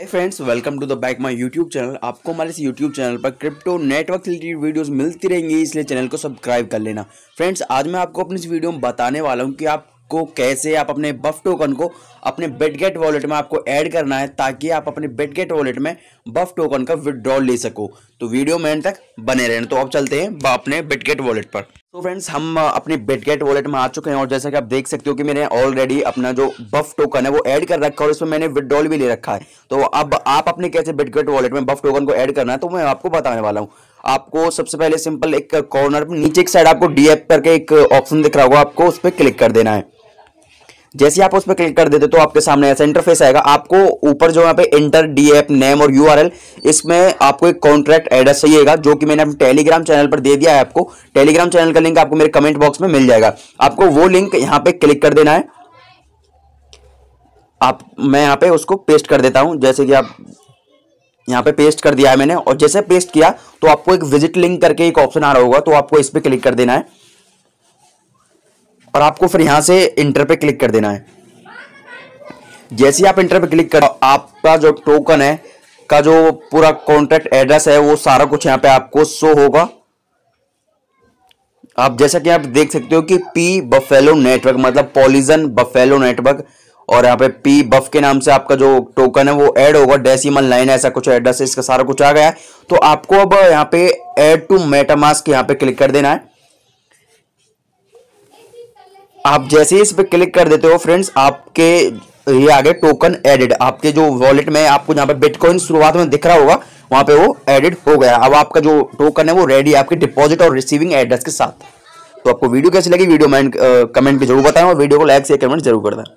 hi friends welcome to the back my YouTube channel आपको हमारे इस यूट्यूब चैनल पर क्रिप्टो नेटवर्क रिलेटेड वीडियोस मिलती रहेंगी इसलिए चैनल को सब्सक्राइब कर लेना फ्रेंड्स आज मैं आपको अपनी इस वीडियो में बताने वाला हूँ कि आप को कैसे आप अपने बफ टोकन को अपने बेटगेट वॉलेट में आपको ऐड करना है ताकि आप अपने बेटगेट वॉलेट में बफ टोकन का विदड्रॉल ले सको तो वीडियो में एंड तक बने रहें तो अब चलते हैं अपने बेटगेट वॉलेट पर तो so फ्रेंड्स हम अपने बेटगेट वॉलेट में आ चुके हैं और जैसा कि आप देख सकते हो कि मैंने ऑलरेडी अपना जो बफ टोकन है वो ऐड कर रखा है और इसमें मैंने विदड्रॉल भी ले रखा है तो अब आप अपने कैसे बेटगेट वॉलेट में बफ टोकन को ऐड करना है तो मैं आपको बताने वाला हूँ आपको सबसे पहले सिंपल एक कॉर्नर नीचे एक साइड आपको डी करके एक ऑप्शन दिख रहा होगा आपको उस पर क्लिक कर देना है जैसे आप उस पर क्लिक कर देते तो आपके सामने ऐसा इंटरफेस आएगा आपको ऊपर जो यहाँ पे इंटर डी एप नेम और यू इसमें आपको एक कॉन्ट्रैक्ट एड्रेस चाहिएगा जो कि मैंने अपने टेलीग्राम चैनल पर दे दिया है आपको टेलीग्राम चैनल का लिंक आपको मेरे कमेंट बॉक्स में मिल जाएगा आपको वो लिंक यहाँ पे क्लिक कर देना है आप मैं यहाँ पे उसको पेस्ट कर देता हूँ जैसे कि आप यहाँ पे पेस्ट कर दिया है मैंने और जैसे पेस्ट किया तो आपको एक विजिट लिंक करके एक ऑप्शन आ रहा होगा तो आपको इस पर क्लिक कर देना है और आपको फिर यहाँ से इंटर पे क्लिक कर देना है जैसे आप इंटर पे क्लिक कर आपका जो टोकन है का जो पूरा कॉन्ट्रैक्ट एड्रेस है वो सारा कुछ यहाँ पे आपको शो होगा आप जैसा कि आप देख सकते हो कि पी बफेलो नेटवर्क मतलब पॉलिजन बफेलो नेटवर्क और यहाँ पे पी बफ के नाम से आपका जो टोकन है वो ऐड होगा डेसिमल लाइन ऐसा कुछ एड्रेस इसका सारा कुछ आ गया है तो आपको अब यहाँ पे ऐड टू मेटामास्क यहाँ पे क्लिक कर देना है आप जैसे ही इस पर क्लिक कर देते हो फ्रेंड्स आपके ये आगे टोकन एडिड आपके जो वॉलेट में आपको जहाँ पे बिटकॉइन शुरुआत में दिख रहा होगा वहां पे वो एडिड हो गया अब आपका जो टोकन है वो रेडी है आपके डिपॉजिट और रिसीविंग एड्रेस के साथ तो आपको वीडियो कैसी लगी वीडियो मैं कमेंट में जरूर बताएं और वीडियो को लाइक से कमेंट जरूर कर दें